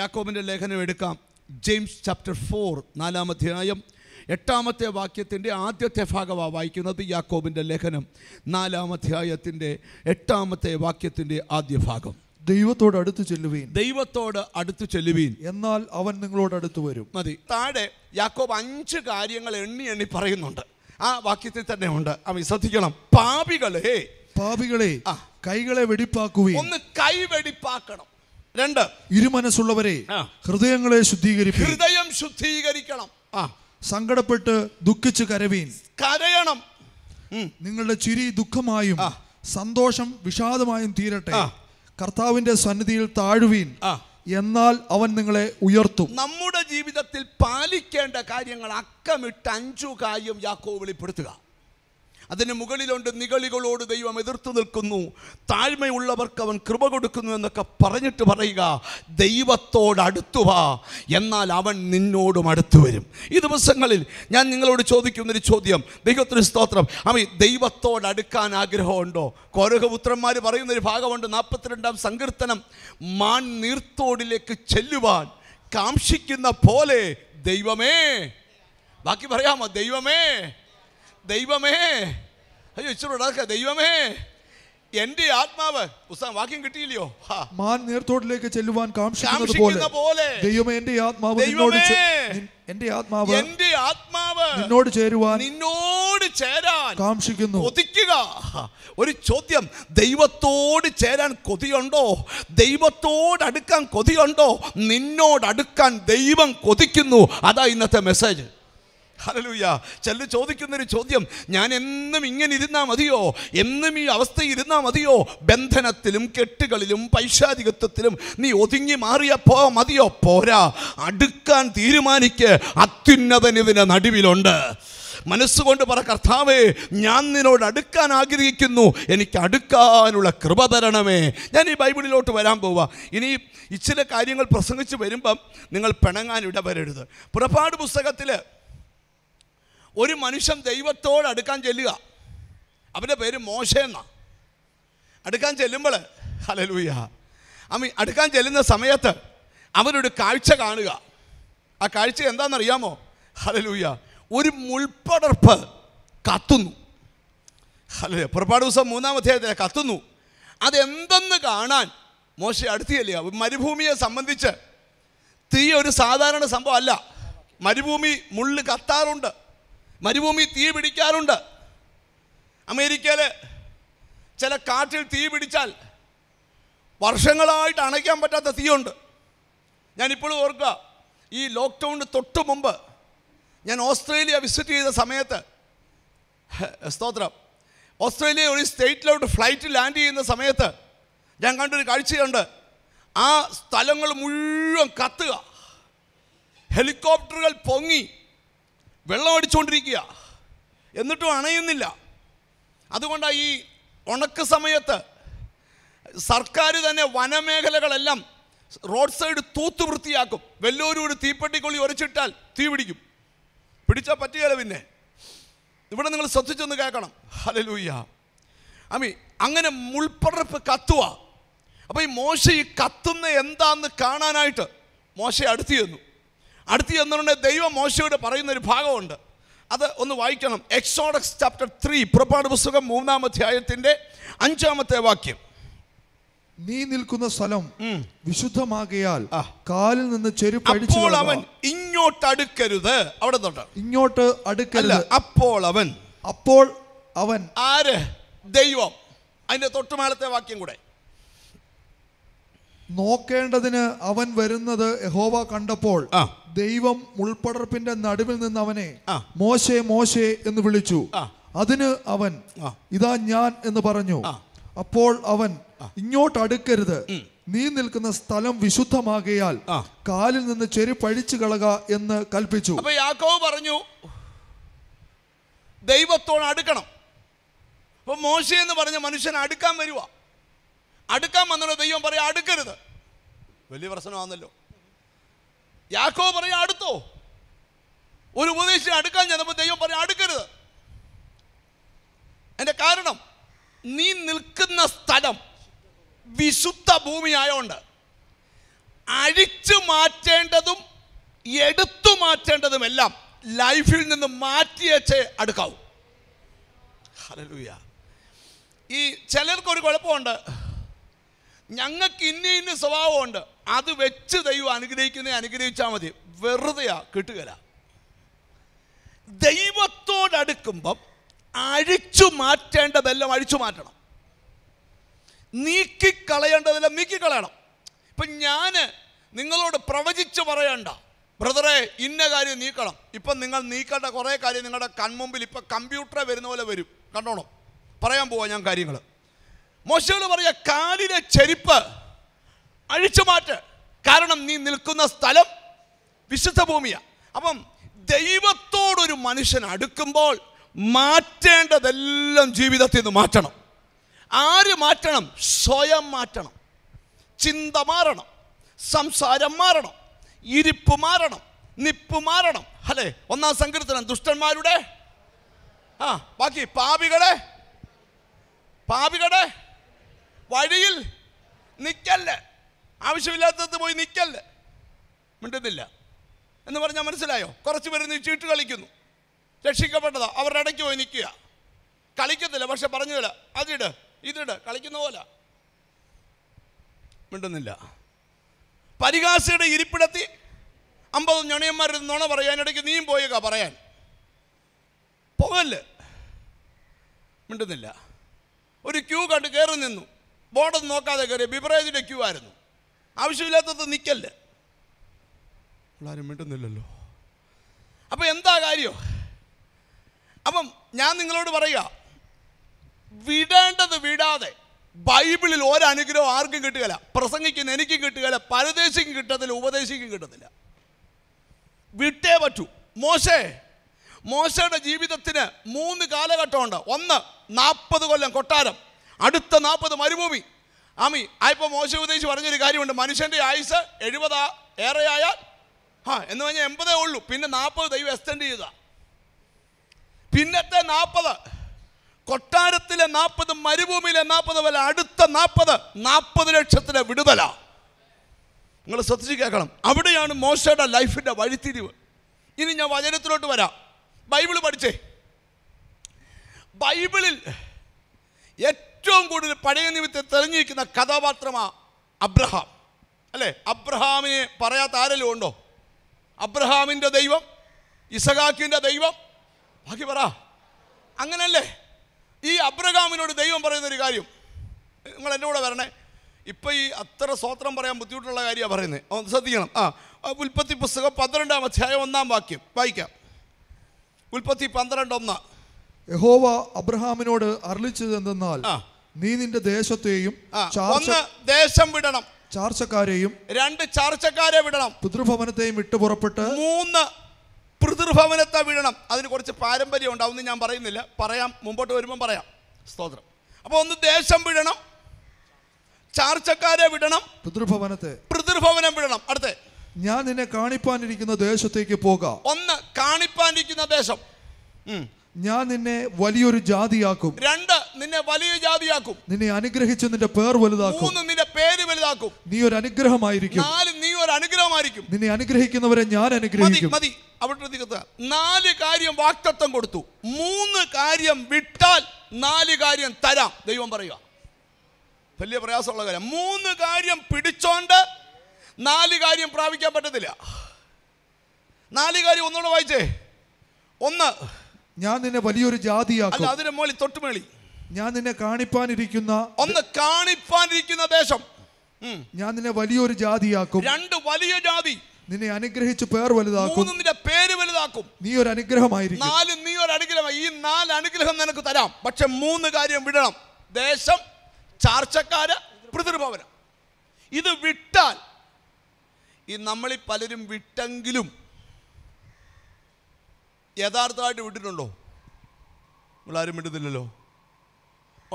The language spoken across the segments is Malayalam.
യാക്കോബിൻ്റെ ലേഖനം എടുക്കാം ജെയിംസ് ചാപ്റ്റർ ഫോർ നാലാമധ്യായം എട്ടാമത്തെ വാക്യത്തിൻ്റെ ആദ്യത്തെ ഭാഗമാണ് വായിക്കുന്നത് യാക്കോബിൻ്റെ ലേഖനം നാലാമധ്യായത്തിൻ്റെ എട്ടാമത്തെ വാക്യത്തിൻ്റെ ആദ്യ ഭാഗം ദൈവത്തോട് അടുത്ത് ചെല്ലുവീൻ ദൈവത്തോട് അടുത്ത് ചെല്ലുവീൻ എന്നാൽ അവൻ നിങ്ങളോട് അടുത്ത് വരും മതി താഴെ യാക്കോബ് അഞ്ച് കാര്യങ്ങൾ എണ്ണി എണ്ണി പറയുന്നുണ്ട് ആ വാക്യത്തിൽ തന്നെ ഉണ്ട് അവ ശ്രദ്ധിക്കണം പാപികളെ പാപികളെ കൈകളെ വെടിപ്പാക്കുവീൻ ഒന്ന് കൈ വെടിപ്പാക്കണം രണ്ട് ഇരുമനസ്സുള്ളവരെ ഹൃദയങ്ങളെ ശുദ്ധീകരിക്കും ഹൃദയം ശുദ്ധീകരിക്കണം ആ സങ്കടപ്പെട്ട് ദുഃഖിച്ച് കരവീൻ കരയണം നിങ്ങളുടെ ചിരി ദുഃഖമായും സന്തോഷം വിഷാദമായും തീരട്ടെ കർത്താവിന്റെ സന്നിധിയിൽ താഴുവീൻ എന്നാൽ അവൻ നിങ്ങളെ ഉയർത്തും നമ്മുടെ ജീവിതത്തിൽ പാലിക്കേണ്ട കാര്യങ്ങൾ അക്കമിട്ട് അഞ്ചു കാര്യം യാക്കോ വെളിപ്പെടുത്തുക അതിന് മുകളിലുണ്ട് നികളികളോട് ദൈവം എതിർത്തു നിൽക്കുന്നു താഴ്മയുള്ളവർക്ക് അവൻ കൃപ കൊടുക്കുന്നു എന്നൊക്കെ പറഞ്ഞിട്ട് പറയുക ദൈവത്തോട് അടുത്തു വാ എന്നാൽ അവൻ നിന്നോടും അടുത്തു വരും ഈ ദിവസങ്ങളിൽ ഞാൻ നിങ്ങളോട് ചോദിക്കുന്നൊരു ചോദ്യം ദൈവത്തിന് സ്തോത്രം അമ്മ ദൈവത്തോട് അടുക്കാൻ ആഗ്രഹമുണ്ടോ കോരകപുത്രന്മാർ പറയുന്നൊരു ഭാഗമുണ്ട് നാൽപ്പത്തിരണ്ടാം സങ്കീർത്തനം മാൻ നീർത്തോടിലേക്ക് ചെല്ലുവാൻ കാക്ഷിക്കുന്ന പോലെ ദൈവമേ ബാക്കി പറയാമോ ദൈവമേ ദൈവമേ അയ്യോ ഇച്ചിരി ദൈവമേ എന്റെ ആത്മാവ് പുസ്തകം വാക്യം കിട്ടിയില്ലയോ മാൻ നേർത്തോട്ടിലേക്ക് ചെല്ലുവാൻ കാംക്ഷിക്കുന്നത് പോലെ ദൈവമേ എന്റെ ആത്മാവ് നിന്നോട് എന്റെ ആത്മാവ് എന്റെ ആത്മാവ് നിന്നോട് ചേരുവാൻ നിന്നോട് ചേരാൻ കാംക്ഷിക്കുന്നു കൊതിക്കുക ഒരു ചോദ്യം ദൈവത്തോട് ചേരാൻ കൊതിയുണ്ടോ ദൈവത്തോട് അടുക്കാൻ കൊതിയുണ്ടോ നിന്നോട് അടുക്കാൻ ദൈവം കൊതിക്കുന്നു അതാ ഇന്നത്തെ മെസ്സേജ് ഹലലൂയ ചെല്ല് ചോദിക്കുന്നൊരു ചോദ്യം ഞാൻ എന്നും ഇങ്ങനെ ഇരുന്നാൽ മതിയോ എന്നും ഈ അവസ്ഥ ഇരുന്നാൽ മതിയോ ബന്ധനത്തിലും കെട്ടുകളിലും പൈശാധികത്വത്തിലും നീ ഒതുങ്ങി മാറിയപ്പോ മതിയോ പോരാ അടുക്കാൻ തീരുമാനിക്ക് അത്യുന്നതൻ ഇതിൻ്റെ നടുവിലുണ്ട് മനസ്സുകൊണ്ട് പറ കർത്താവേ ഞാൻ നിന്നോട് അടുക്കാൻ ആഗ്രഹിക്കുന്നു എനിക്ക് അടുക്കാനുള്ള കൃപ തരണമേ ഞാൻ ഈ ബൈബിളിലോട്ട് വരാൻ പോവുക ഇനി ഇച്ചിരി കാര്യങ്ങൾ പ്രസംഗിച്ച് വരുമ്പം നിങ്ങൾ പിണങ്ങാൻ ഇടവരരുത് പുറപ്പാട് പുസ്തകത്തിൽ ഒരു മനുഷ്യൻ ദൈവത്തോട് അടുക്കാൻ ചെല്ലുക അവൻ്റെ പേര് മോശ എന്നാ അടുക്കാൻ ചെല്ലുമ്പോൾ ഹലലൂയ അമ്മ അടുക്കാൻ ചെല്ലുന്ന സമയത്ത് അവനൊരു കാഴ്ച കാണുക ആ കാഴ്ച എന്താണെന്നറിയാമോ ഹലലൂയ ഒരു മുൾപ്പടർപ്പ് കത്തുന്നു ഹലോ പുറപ്പാട് ദിവസം മൂന്നാം അധ്യായത്തിൽ കത്തുന്നു അതെന്തെന്ന് കാണാൻ മോശ അടുത്തിയല്ലേ മരുഭൂമിയെ സംബന്ധിച്ച് തീ ഒരു സാധാരണ സംഭവമല്ല മരുഭൂമി മുള്ളു കത്താറുണ്ട് മരുഭൂമി തീ പിടിക്കാറുണ്ട് അമേരിക്കയിൽ ചില കാട്ടിൽ തീ പിടിച്ചാൽ വർഷങ്ങളായിട്ട് അണയ്ക്കാൻ പറ്റാത്ത തീയുണ്ട് ഞാനിപ്പോഴും ഓർക്കുക ഈ ലോക്ക്ഡൗണിന് തൊട്ട് മുമ്പ് ഞാൻ ഓസ്ട്രേലിയ വിസിറ്റ് ചെയ്ത സമയത്ത് സ്തോത്രം ഓസ്ട്രേലിയ ഒരു സ്റ്റേറ്റിലോട്ട് ഫ്ലൈറ്റ് ലാൻഡ് ചെയ്യുന്ന സമയത്ത് ഞാൻ കണ്ടൊരു കാഴ്ചയുണ്ട് ആ സ്ഥലങ്ങൾ മുഴുവൻ കത്തുക ഹെലികോപ്റ്ററുകൾ പൊങ്ങി വെള്ളം അടിച്ചുകൊണ്ടിരിക്കുക എന്നിട്ടും അണയുന്നില്ല അതുകൊണ്ടാണ് ഈ ഉണക്ക് സമയത്ത് സർക്കാർ തന്നെ വനമേഖലകളെല്ലാം റോഡ് സൈഡ് തൂത്ത് വൃത്തിയാക്കും വല്ലൂരോട് തീപ്പെട്ടിക്കൊള്ളി ഉരച്ചിട്ടാൽ തീ പിടിക്കും പിടിച്ചാൽ പറ്റിയല്ല പിന്നെ ഇവിടെ നിങ്ങൾ ശ്രദ്ധിച്ചൊന്ന് കേൾക്കണം ഹലലൂയ്യ അമ്മി അങ്ങനെ മുൾപ്പടർപ്പ് കത്തുവാ അപ്പോൾ ഈ മോശ ഈ കത്തുന്ന എന്താന്ന് കാണാനായിട്ട് മോശ അടുത്തു ചെന്നു അടുത്ത് ചെന്നുകൊണ്ട് ദൈവം മോശയോട് പറയുന്ന ഒരു ഭാഗമുണ്ട് അത് ഒന്ന് വായിക്കണം എക്സോഡക്സ് ചാപ്റ്റർ ത്രീ പുറപ്പാട് പുസ്തകം മൂന്നാം അധ്യായത്തിൻ്റെ അഞ്ചാമത്തെ വാക്യം നീ നിൽക്കുന്ന സ്ഥലം വിശുദ്ധമാകിയാൽ കാലിൽ നിന്ന് ചെരുപ്പ് അപ്പോൾ അവൻ ഇങ്ങോട്ട് അടുക്കരുത് അവിടെ ഇങ്ങോട്ട് അടുക്കരുത് അപ്പോൾ അവൻ അപ്പോൾ അവൻ ആര് ദൈവം അതിന്റെ തൊട്ടുമാലത്തെ വാക്യം കൂടെ നോക്കേണ്ടതിന് അവൻ വരുന്നത് യഹോവ കണ്ടപ്പോൾ ദൈവം മുൾപ്പടർപ്പിന്റെ നടുവിൽ നിന്ന് അവനെ മോശെ മോശെ എന്ന് വിളിച്ചു അതിന് അവൻ ഇതാ ഞാൻ എന്ന് പറഞ്ഞു അപ്പോൾ അവൻ ഇങ്ങോട്ട് അടുക്കരുത് നീ നിൽക്കുന്ന സ്ഥലം വിശുദ്ധമാകയാൽ കാലിൽ നിന്ന് പഴിച്ചു കളക എന്ന് കൽപ്പിച്ചു പറഞ്ഞു ദൈവത്തോട് അടുക്കണം അപ്പൊ മോശ എന്ന് പറഞ്ഞ മനുഷ്യൻ അടുക്കാൻ വരുവാ അടുക്കാൻ വന്നല്ലോ ദൈവം പറയാം അടുക്കരുത് വലിയ പ്രശ്നമാണല്ലോ യാക്കോ പറയാ അടുത്തോ ഒരു ഉപദേശം അടുക്കാൻ ചെന്നപ്പോൾ ദൈവം പറയാ അടുക്കരുത് എൻ്റെ കാരണം നീ നിൽക്കുന്ന സ്ഥലം വിശുദ്ധ ഭൂമിയായോണ്ട് അഴിച്ചു മാറ്റേണ്ടതും എടുത്തു മാറ്റേണ്ടതുമെല്ലാം ലൈഫിൽ നിന്ന് മാറ്റിയേച്ച് അടുക്കാവും ഈ ചിലർക്കൊരു കുഴപ്പമുണ്ട് ഞങ്ങൾക്ക് ഇന്ന ഇന്ന സ്വഭാവമുണ്ട് അത് വെച്ച് ദൈവം അനുഗ്രഹിക്കുന്നത് അനുഗ്രഹിച്ചാൽ മതി വെറുതെയാ കിട്ടുകയില്ല ദൈവത്തോടടുക്കുമ്പം അഴിച്ചു മാറ്റേണ്ടതെല്ലാം അഴിച്ചു മാറ്റണം നീക്കിക്കളയേണ്ടതെല്ലാം നീക്കിക്കളയണം ഇപ്പം ഞാൻ നിങ്ങളോട് പ്രവചിച്ച് പറയണ്ട ബ്രദറെ ഇന്ന കാര്യം നീക്കണം ഇപ്പം നിങ്ങൾ നീക്കേണ്ട കുറേ കാര്യം നിങ്ങളുടെ കൺമുമ്പിൽ ഇപ്പം കമ്പ്യൂട്ടറെ വരുന്ന പോലെ വരും കണ്ടോണം പറയാൻ പോവാ ഞാൻ കാര്യങ്ങൾ മോശയോട് പറയുക കാലിലെ ചെരുപ്പ് അഴിച്ചു മാറ്റ് കാരണം നീ നിൽക്കുന്ന സ്ഥലം വിശുദ്ധ ഭൂമിയാണ് അപ്പം ദൈവത്തോടൊരു മനുഷ്യൻ അടുക്കുമ്പോൾ മാറ്റേണ്ടതെല്ലാം ജീവിതത്തിൽ നിന്ന് മാറ്റണം ആര് മാറ്റണം സ്വയം മാറ്റണം ചിന്ത മാറണം സംസാരം മാറണം ഇരിപ്പ് മാറണം നിപ്പ് മാറണം അല്ലേ ഒന്നാം സങ്കീർത്തനം ദുഷ്ടന്മാരുടെ ആ ബാക്കി പാപികളെ പാപികളെ വഴിയിൽ നിൽക്കല്ല ആവശ്യമില്ലാത്തത് പോയി നിൽക്കല്ല മിണ്ടുന്നില്ല എന്ന് പറഞ്ഞാൽ മനസ്സിലായോ കുറച്ച് പേര് നീ ചീട്ട് കളിക്കുന്നു രക്ഷിക്കപ്പെട്ടതാ അവരുടെ ഇടയ്ക്ക് പോയി നിൽക്കുക കളിക്കത്തില്ല പക്ഷെ തരാം അതിട് ഇതിട് കളിക്കുന്ന പോലെ മിണ്ടുന്നില്ല പരിഹാസയുടെ ഇരിപ്പിടത്തി അമ്പത് ഞണിയന്മാരിൽ നുണ പറയാനിടയ്ക്ക് നീയും പോയേക്കാ പറയാൻ പോകല്ലേ മിണ്ടുന്നില്ല ഒരു ക്യൂ കണ്ട് കയറി നിന്നു ബോർഡൊന്നും നോക്കാതെ കയറി ബിബറേജിൻ്റെ ക്യൂ ആവശ്യമില്ലാത്തത് നിൽക്കല്ലേ ആരും മിണ്ടുന്നില്ലല്ലോ അപ്പോൾ എന്താ കാര്യം അപ്പം ഞാൻ നിങ്ങളോട് പറയുക വിടേണ്ടത് വിടാതെ ബൈബിളിൽ ഒരനുഗ്രഹം ആർക്കും കിട്ടുകയില്ല പ്രസംഗിക്കുന്ന എനിക്കും കിട്ടുകയില്ല പരദേശിക്കും കിട്ടത്തില്ല ഉപദേശിക്കും കിട്ടത്തില്ല വിട്ടേ പറ്റൂ മോശേ മോശയുടെ ജീവിതത്തിന് മൂന്ന് കാലഘട്ടമുണ്ട് ഒന്ന് നാൽപ്പത് കൊല്ലം കൊട്ടാരം അടുത്ത നാൽപ്പത് മരുഭൂമി ആമി ആ ഇപ്പോൾ മോശം ഉദ്ദേശിച്ച് പറഞ്ഞൊരു കാര്യമുണ്ട് മനുഷ്യൻ്റെ ആയുസ് എഴുപതാ ഏറെയായാൽ ആ എന്ന് പറഞ്ഞാൽ എൺപതേ ഉള്ളൂ പിന്നെ നാൽപ്പത് ദൈവം എക്സ്റ്റെൻഡ് ചെയ്ത പിന്നത്തെ നാൽപ്പത് കൊട്ടാരത്തിലെ നാൽപ്പത് മരുഭൂമിയിലെ നാൽപ്പത് വല്ല അടുത്ത നാൽപ്പത് നാൽപ്പത് ലക്ഷത്തിലെ വിടുതല നിങ്ങൾ ശ്രദ്ധിച്ച് കേൾക്കണം അവിടെയാണ് മോശയുടെ ലൈഫിൻ്റെ വഴിത്തിരിവ് ഇനി ഞാൻ വചനത്തിലോട്ട് വരാം ബൈബിൾ പഠിച്ചേ ബൈബിളിൽ ഏറ്റവും കൂടുതൽ പഴയ നിമിത്തം തെളിഞ്ഞിരിക്കുന്ന കഥാപാത്രമാണ് അബ്രഹാം അല്ലേ അബ്രഹാമിനെ പറയാത്ത ആരെല്ലാം ഉണ്ടോ അബ്രഹാമിൻ്റെ ദൈവം ഇസഖാക്കിൻ്റെ ദൈവം ബാക്കി പറ അങ്ങനല്ലേ ഈ അബ്രഹാമിനോട് ദൈവം പറയുന്നൊരു കാര്യം നിങ്ങൾ എൻ്റെ കൂടെ വരണേ ഇപ്പം ഈ അത്ര സ്വത്രം പറയാൻ ബുദ്ധിമുട്ടുള്ള കാര്യമാണ് പറയുന്നത് ഒന്ന് ശ്രദ്ധിക്കണം ആ ഉൽപ്പത്തി പുസ്തകം പന്ത്രണ്ടാം അധ്യായം ഒന്നാം വാക്യം വായിക്കാം ഉൽപ്പത്തി പന്ത്രണ്ട് ഒന്നാം യഹോവ അബ്രഹാമിനോട് അരളിച്ചത് എന്തെന്നാൽ നീ നിന്റെ ദേശത്തെയും ഒന്ന് ദേശം വിടണം ചാർച്ചക്കാരെയും രണ്ട് ചാർച്ചക്കാരെ വിടണം പിതൃഭവനത്തെയും വിട്ടു പുറപ്പെട്ട് മൂന്ന് പിതൃഭവനത്തെ വിടണം അതിന് കുറച്ച് പാരമ്പര്യം ഉണ്ടാവും ഞാൻ പറയുന്നില്ല പറയാം മുമ്പോട്ട് വരുമ്പം പറയാം സ്തോത്രം അപ്പോൾ ഒന്ന് ദേശം വിടണം ചാർച്ചക്കാരെ വിടണം പിതൃഭവനത്തെ പിതൃഭവനം വിടണം അടുത്തേ ഞാൻ നിന്നെ കാണിപ്പാനിരിക്കുന്ന ദേശത്തേക്ക് പോകാം ഒന്ന് കാണിപ്പാനിരിക്കുന്ന ദേശം ഞാൻ നിന്നെ വലിയൊരു ജാതിയാക്കും രണ്ട് നിന്നെ വലിയ ജാതിയാക്കും നിന്നെ അനുഗ്രഹിച്ച് നിന്റെ പേർ വലുതാക്കും മൂന്ന് നിന്റെ പേര് വലുതാക്കും നീ ഒരു അനുഗ്രഹമായിരിക്കും നാല് നീ ഒരു അനുഗ്രഹമായിരിക്കും നിന്നെ അനുഗ്രഹിക്കുന്നവരെ ഞാൻ അനുഗ്രഹിക്കും മതി അവിടെ തീർത്ത നാല് കാര്യം വാക്തത്വം കൊടുത്തു മൂന്ന് കാര്യം വിട്ടാൽ നാല് കാര്യം തരാം ദൈവം പറയുക വലിയ പ്രയാസമുള്ള കാര്യം മൂന്ന് കാര്യം പിടിച്ചോണ്ട് നാല് കാര്യം പ്രാപിക്കാൻ പറ്റത്തില്ല നാല് കാര്യം ഒന്നുകൂടെ വായിച്ചേ ഒന്ന് ഞാൻ നിന്നെ വലിയൊരു ജാതിയാക്കും അതിന്റെ മോളി തൊട്ടുമേളി ഞാൻ നിന്നെ കാണിപ്പാനിരിക്കുന്ന ഒന്ന് കാണിപ്പാനിരിക്കുന്ന ദേശം ഞാൻ നിന്നെ വലിയൊരു ജാതിയാക്കും രണ്ട് വലിയ ജാതി നിന്നെ അനുഗ്രഹിച്ച് പേർ വലുതാക്കും നിന്റെ പേര് വലുതാക്കും നീ ഒരു അനുഗ്രഹമായിരിക്കും നാല് നീ ഒരു അനുഗ്രഹമായി ഈ നാല് അനുഗ്രഹം നിനക്ക് തരാം പക്ഷെ മൂന്ന് കാര്യം വിടണം ദേശം ചാർച്ചക്കാര് പിതൃഭവനം ഇത് വിട്ടാൽ ഈ നമ്മളിൽ പലരും വിട്ടെങ്കിലും യഥാർത്ഥമായിട്ട് വിട്ടിട്ടുണ്ടോ ആരും വിട്ടുന്നില്ലല്ലോ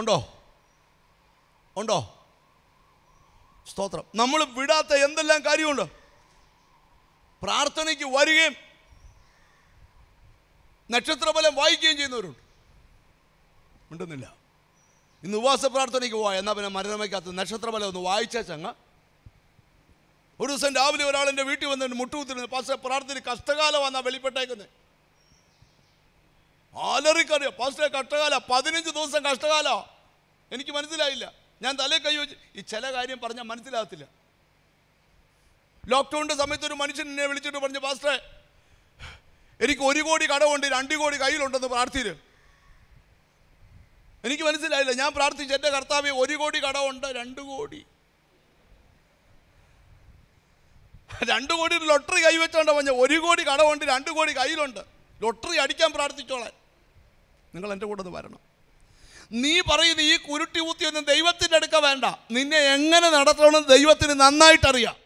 ഉണ്ടോ ഉണ്ടോ സ്തോത്രം നമ്മൾ വിടാത്ത എന്തെല്ലാം കാര്യമുണ്ട് പ്രാർത്ഥനയ്ക്ക് വരികയും നക്ഷത്രഫലം വായിക്കുകയും ചെയ്യുന്നവരുണ്ട് മിണ്ടുന്നില്ല ഇന്ന് ഉപവാസ പ്രാർത്ഥനയ്ക്ക് പോവാ എന്നാ പിന്നെ മരണമയ്ക്കകത്ത് നക്ഷത്രഫലം ഒന്ന് വായിച്ചാൽ ചങ്ങ ഒരു ദിവസം രാവിലെ ഒരാളെൻ്റെ വീട്ടിൽ വന്നിട്ട് മുട്ടുകുത്തിരുന്നു പാസ്റ്റർ പ്രാർത്ഥന വന്നാൽ വെളിപ്പെട്ടേക്കുന്നത് ആലറിക്കറിയോ പാസ്റ്ററെ കഷ്ടകാല പതിനഞ്ച് ദിവസം കഷ്ടകാല എനിക്ക് മനസ്സിലായില്ല ഞാൻ തലേ കൈ വെച്ച് ഈ ചില കാര്യം പറഞ്ഞാൽ മനസ്സിലാകത്തില്ല ലോക്ക്ഡൗണിൻ്റെ സമയത്ത് ഒരു മനുഷ്യൻ എന്നെ വിളിച്ചിട്ട് പറഞ്ഞു പാസ്റ്ററെ എനിക്ക് ഒരു കോടി കടമുണ്ട് രണ്ട് കോടി കയ്യിലുണ്ടെന്ന് പ്രാർത്ഥിര് എനിക്ക് മനസ്സിലായില്ല ഞാൻ പ്രാർത്ഥിച്ചു എൻ്റെ കർത്താവ് ഒരു കോടി കടമുണ്ട് രണ്ട് കോടി രണ്ട് കോടി ലോട്ടറി കൈവച്ചോണ്ട് പറഞ്ഞ ഒരു കോടി കടമുണ്ട് രണ്ട് കോടി കയ്യിലുണ്ട് ലോട്ടറി അടിക്കാൻ പ്രാർത്ഥിച്ചോളാൻ നിങ്ങൾ എൻ്റെ കൂടെ ഒന്ന് വരണം നീ പറയുന്ന ഈ കുരുട്ടി ഊത്തിയൊന്നും ദൈവത്തിൻ്റെ അടുക്ക വേണ്ട നിന്നെ എങ്ങനെ നടത്തണമെന്ന് ദൈവത്തിന് നന്നായിട്ടറിയാം